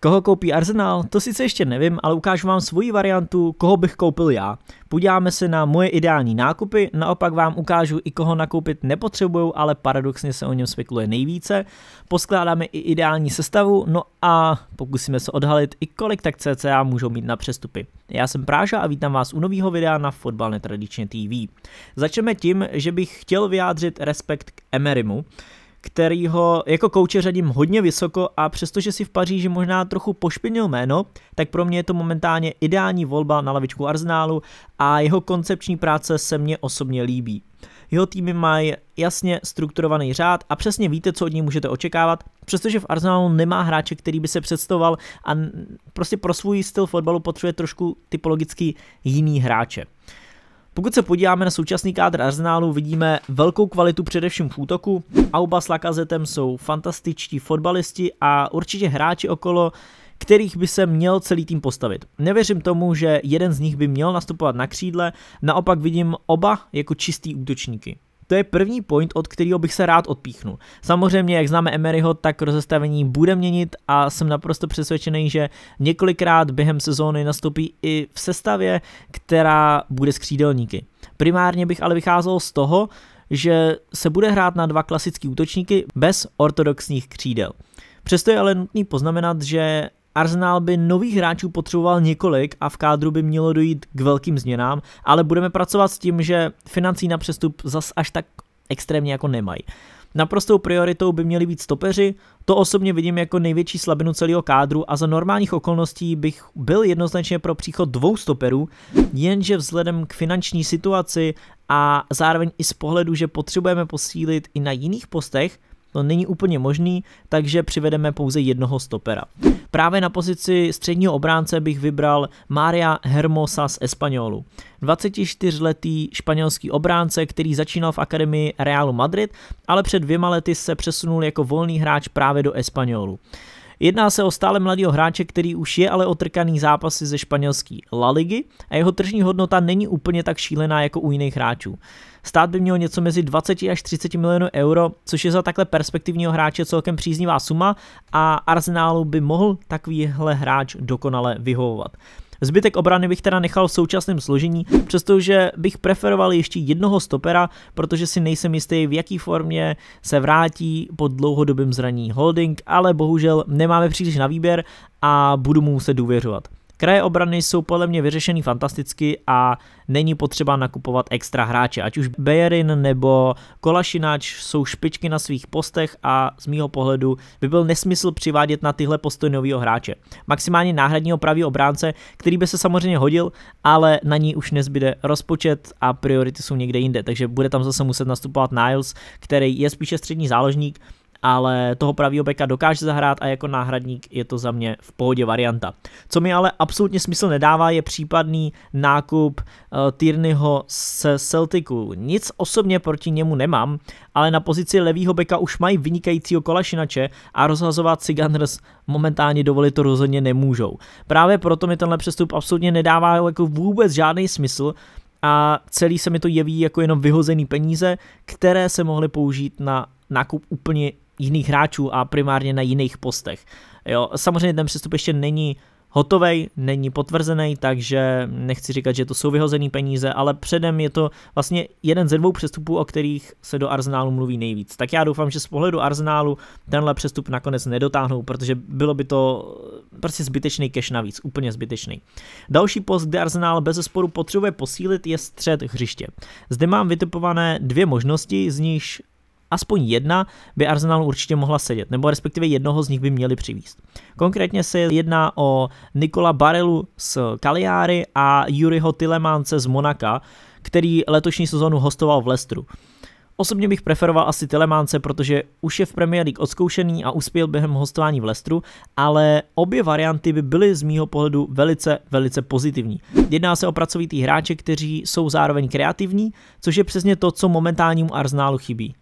Koho koupí Arsenal? To sice ještě nevím, ale ukážu vám svoji variantu, koho bych koupil já. Podíváme se na moje ideální nákupy, naopak vám ukážu i koho nakoupit nepotřebuju, ale paradoxně se o něm spekuluje nejvíce. Poskládáme i ideální sestavu, no a pokusíme se odhalit i kolik tak cca můžou mít na přestupy. Já jsem Práža a vítám vás u nového videa na Fotbal netradičně TV. Začneme tím, že bych chtěl vyjádřit respekt k Emerimu kterýho jako kouče řadím hodně vysoko a přestože si v Paříži možná trochu pošpinil jméno, tak pro mě je to momentálně ideální volba na lavičku Arsenálu a jeho koncepční práce se mně osobně líbí. Jeho týmy mají jasně strukturovaný řád a přesně víte, co od něj můžete očekávat, přestože v Arsenalu nemá hráče, který by se představoval a prostě pro svůj styl fotbalu potřebuje trošku typologicky jiný hráče. Pokud se podíváme na současný kádr Arsenálu, vidíme velkou kvalitu především v útoku. Auba s Lakazetem jsou fantastičtí fotbalisti a určitě hráči okolo, kterých by se měl celý tým postavit. Nevěřím tomu, že jeden z nich by měl nastupovat na křídle, naopak vidím oba jako čistý útočníky. To je první point, od kterého bych se rád odpíchnul. Samozřejmě, jak známe Emeryho, tak rozestavení bude měnit a jsem naprosto přesvědčený, že několikrát během sezóny nastoupí i v sestavě, která bude skřídelníky. Primárně bych ale vycházel z toho, že se bude hrát na dva klasické útočníky bez ortodoxních křídel. Přesto je ale nutný poznamenat, že Arsenal by nových hráčů potřeboval několik a v kádru by mělo dojít k velkým změnám, ale budeme pracovat s tím, že financí na přestup zas až tak extrémně jako nemají. Naprostou prioritou by měli být stopeři, to osobně vidím jako největší slabinu celého kádru a za normálních okolností bych byl jednoznačně pro příchod dvou stoperů, jenže vzhledem k finanční situaci a zároveň i z pohledu, že potřebujeme posílit i na jiných postech, to no, není úplně možný, takže přivedeme pouze jednoho stopera. Právě na pozici středního obránce bych vybral Maria Hermosa z Espanolu. 24-letý španělský obránce, který začínal v akademii Realu Madrid, ale před dvěma lety se přesunul jako volný hráč právě do Espanolu. Jedná se o stále mladého hráče, který už je ale otrkaný zápasy ze španělský La Ligy a jeho tržní hodnota není úplně tak šílená jako u jiných hráčů. Stát by měl něco mezi 20 až 30 milionů euro, což je za takhle perspektivního hráče celkem příznivá suma a Arsenálu by mohl takovýhle hráč dokonale vyhovovat. Zbytek obrany bych teda nechal v současném složení, přestože bych preferoval ještě jednoho stopera, protože si nejsem jistý, v jaký formě se vrátí po dlouhodobém zraní holding, ale bohužel nemáme příliš na výběr a budu mu muset důvěřovat. Kraje obrany jsou podle mě vyřešený fantasticky a není potřeba nakupovat extra hráče. Ať už Bejerin nebo Kolašináč jsou špičky na svých postech a z mýho pohledu by byl nesmysl přivádět na tyhle postoje nového hráče. Maximálně náhradního pravý obránce, který by se samozřejmě hodil, ale na ní už nezbyde rozpočet a priority jsou někde jinde, takže bude tam zase muset nastupovat Niles, který je spíše střední záložník, ale toho pravýho beka dokáže zahrát a jako náhradník je to za mě v pohodě varianta. Co mi ale absolutně smysl nedává je případný nákup uh, eh, Tyrnyho z Celticu. Nic osobně proti němu nemám, ale na pozici levýho beka už mají vynikajícího kolašinače a rozhazovat si Gunners momentálně dovolit to rozhodně nemůžou. Právě proto mi tenhle přestup absolutně nedává jako vůbec žádný smysl, a celý se mi to jeví jako jenom vyhozený peníze, které se mohly použít na nákup úplně jiných hráčů a primárně na jiných postech. Jo, samozřejmě ten přestup ještě není hotový, není potvrzený, takže nechci říkat, že to jsou vyhozený peníze, ale předem je to vlastně jeden ze dvou přestupů, o kterých se do Arsenálu mluví nejvíc. Tak já doufám, že z pohledu Arsenálu tenhle přestup nakonec nedotáhnou, protože bylo by to prostě zbytečný cash navíc, úplně zbytečný. Další post, kde Arsenál bez sporu potřebuje posílit, je střed hřiště. Zde mám vytipované dvě možnosti, z nichž Aspoň jedna by Arsenal určitě mohla sedět, nebo respektive jednoho z nich by měli přivíst. Konkrétně se jedná o Nikola Barelu z Kaliáry a Juriho Tilemance z Monaka, který letošní sezonu hostoval v Lestru. Osobně bych preferoval asi Telemánce, protože už je v Premier League odzkoušený a uspěl během hostování v Lestru, ale obě varianty by byly z mýho pohledu velice, velice pozitivní. Jedná se o pracovitý hráče, kteří jsou zároveň kreativní, což je přesně to, co momentálnímu Arsenalu chybí.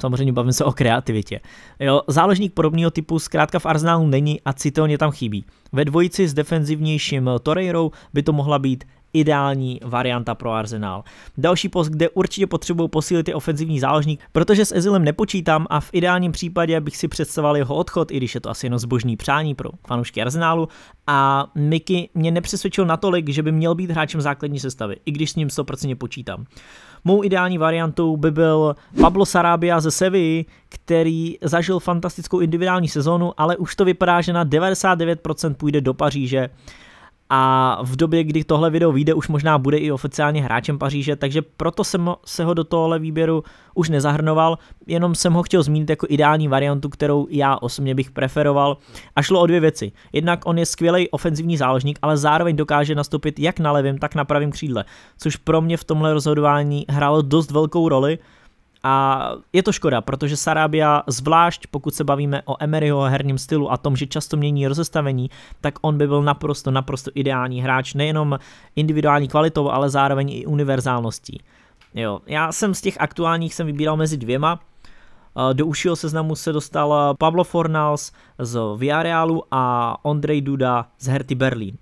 Samozřejmě bavím se o kreativitě. Jo, záložník podobného typu zkrátka v Arsenalu není a citelně tam chybí. Ve dvojici s defenzivnějším Torreirou by to mohla být ideální varianta pro Arsenal. Další post, kde určitě potřebuju posílit je ofenzivní záložník, protože s Ezilem nepočítám a v ideálním případě bych si představoval jeho odchod, i když je to asi jenom zbožný přání pro fanoušky Arsenalu. A Miky mě nepřesvědčil natolik, že by měl být hráčem základní sestavy, i když s ním 100% počítám. Mou ideální variantou by byl Pablo Sarabia ze Sevy, který zažil fantastickou individuální sezonu, ale už to vypadá, že na 99% půjde do Paříže a v době, kdy tohle video vyjde, už možná bude i oficiálně hráčem Paříže, takže proto jsem se ho do tohle výběru už nezahrnoval, jenom jsem ho chtěl zmínit jako ideální variantu, kterou já osobně bych preferoval. A šlo o dvě věci. Jednak on je skvělý ofenzivní záložník, ale zároveň dokáže nastoupit jak na levém, tak na pravém křídle, což pro mě v tomhle rozhodování hrálo dost velkou roli, a je to škoda, protože Sarabia, zvlášť pokud se bavíme o Emeryho herním stylu a tom, že často mění rozestavení, tak on by byl naprosto, naprosto ideální hráč, nejenom individuální kvalitou, ale zároveň i univerzálností. Jo, já jsem z těch aktuálních jsem vybíral mezi dvěma, eh, do užšího seznamu se dostal Pablo Fornals z Villarealu a Ondrej Duda z Herty Berlín.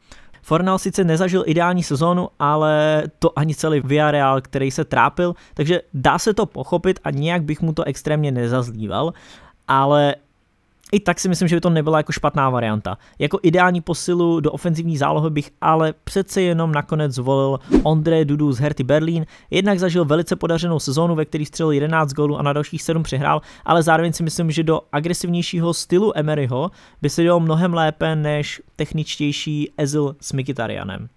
Fornal sice nezažil ideální sezónu, ale to ani celý Villarreal, který se trápil, takže dá se to pochopit a nějak bych mu to extrémně nezazlíval, ale i tak si myslím, že by to nebyla jako špatná varianta. Jako ideální posilu do ofenzivní zálohy bych ale přece jenom nakonec zvolil Ondré Dudu z Herty Berlín. Jednak zažil velice podařenou sezónu, ve který střelil 11 gólů a na dalších 7 přihrál, ale zároveň si myslím, že do agresivnějšího stylu Emeryho by se dělal mnohem lépe než techničtější Ezil s Mikitarianem.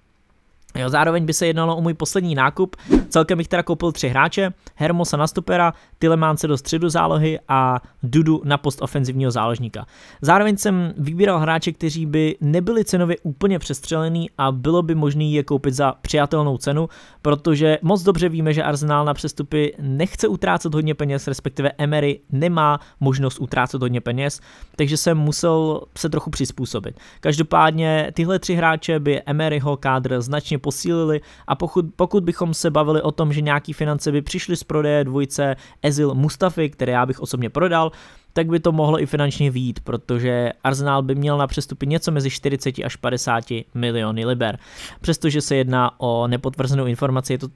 Jo, zároveň by se jednalo o můj poslední nákup, celkem bych teda koupil tři hráče, Hermosa na stopera, Tilemánce do středu zálohy a Dudu na post ofenzivního záložníka. Zároveň jsem vybíral hráče, kteří by nebyli cenově úplně přestřelený a bylo by možné je koupit za přijatelnou cenu, protože moc dobře víme, že Arsenal na přestupy nechce utrácet hodně peněz, respektive Emery nemá možnost utrácet hodně peněz, takže jsem musel se trochu přizpůsobit. Každopádně tyhle tři hráče by Emeryho kádr značně posílili a pokud, pokud bychom se bavili o tom, že nějaký finance by přišly z prodeje dvojce Ezil Mustafi, které já bych osobně prodal, tak by to mohlo i finančně výjít, protože Arsenal by měl na přestupy něco mezi 40 až 50 miliony liber. Přestože se jedná o nepotvrzenou informaci, je to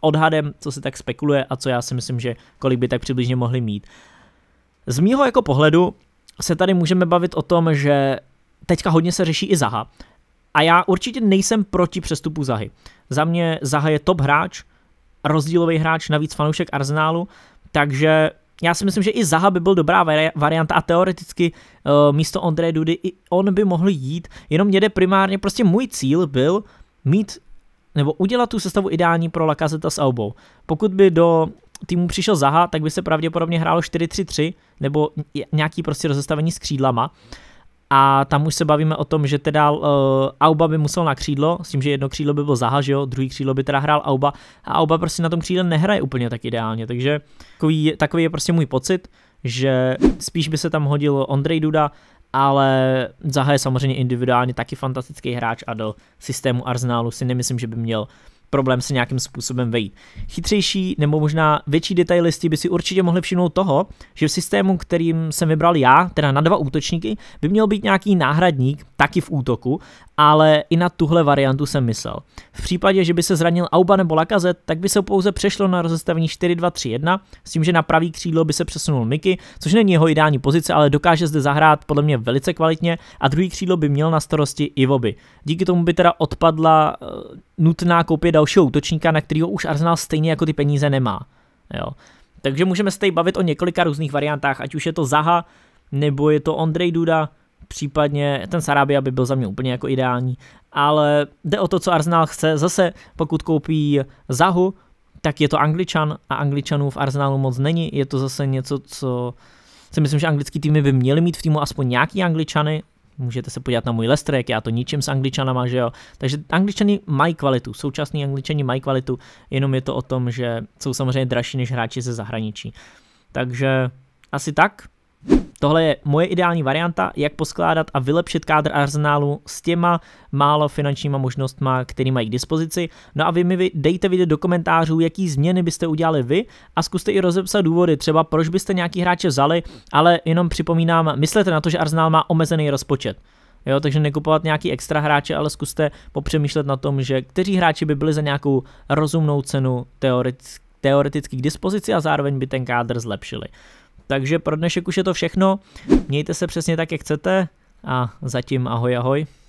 odhadem, co se tak spekuluje a co já si myslím, že kolik by tak přibližně mohli mít. Z mýho jako pohledu se tady můžeme bavit o tom, že teďka hodně se řeší i Zaha. A já určitě nejsem proti přestupu Zahy. Za mě Zaha je top hráč, rozdílový hráč, navíc fanoušek Arsenálu, takže já si myslím, že i Zaha by byl dobrá varianta a teoreticky uh, místo Ondreje Dudy i on by mohl jít, jenom mě jde primárně, prostě můj cíl byl mít nebo udělat tu sestavu ideální pro Lakazeta s Aubou. Pokud by do týmu přišel Zaha, tak by se pravděpodobně hrálo 4-3-3 nebo nějaký prostě rozestavení s křídlama. Uh, a tam už se bavíme o tom, že teda uh, Auba by musel na křídlo, s tím, že jedno křídlo by bylo Zaha, že jo, druhý křídlo by teda hrál Auba a Auba prostě na tom křídle nehraje úplně tak ideálně, takže takový, takový je prostě můj pocit, že spíš by se tam hodil Ondrej Duda, ale Zaha je samozřejmě individuálně taky fantastický hráč a do systému Arsenalu si nemyslím, že by měl uh, problém se nějakým způsobem vejít. Chytřejší nebo možná větší detailisti by si určitě mohli všimnout toho, že v systému, kterým jsem vybral já, teda na dva útočníky, by měl být nějaký náhradník, taky v útoku, ale i na tuhle variantu jsem myslel. V případě, že by se zranil Auba nebo Lakazet, tak by se pouze přešlo na rozestavení 4-2-3-1, s tím, že na pravý křídlo by se přesunul Miky, což není jeho ideální pozice, ale dokáže zde zahrát podle mě velice kvalitně a druhý křídlo by měl na starosti Ivoby. Díky tomu by teda odpadla eh, nutná koupě dalšího útočníka, na kterého už Arsenal stejně jako ty peníze nemá. Jo. Takže můžeme se tady bavit o několika různých variantách, ať už je to Zaha, nebo je to Ondrej Duda, případně ten Sarabia by byl za mě úplně jako ideální, ale jde o to, co Arsenal chce. Zase, pokud koupí Zahu, tak je to Angličan a Angličanů v Arsenalu moc není. Je to zase něco, co si myslím, že anglický týmy by měly mít v týmu aspoň nějaký Angličany, Můžete se podívat na můj Lester, jak já to ničím s angličanama, že jo. Takže angličani mají kvalitu, současní angličani mají kvalitu, jenom je to o tom, že jsou samozřejmě dražší než hráči ze zahraničí. Takže asi tak. Tohle je moje ideální varianta, jak poskládat a vylepšit kádr arzenálu s těma málo finančníma možnostma, který mají k dispozici. No a vy mi dejte vidět do komentářů, jaký změny byste udělali vy a zkuste i rozepsat důvody, třeba proč byste nějaký hráče vzali, ale jenom připomínám, myslete na to, že Arsenal má omezený rozpočet. Jo, takže nekupovat nějaký extra hráče, ale zkuste popřemýšlet na tom, že kteří hráči by byli za nějakou rozumnou cenu teoreticky teoreticky k dispozici a zároveň by ten kádr zlepšili. Takže pro dnešek už je to všechno. Mějte se přesně tak, jak chcete a zatím ahoj ahoj.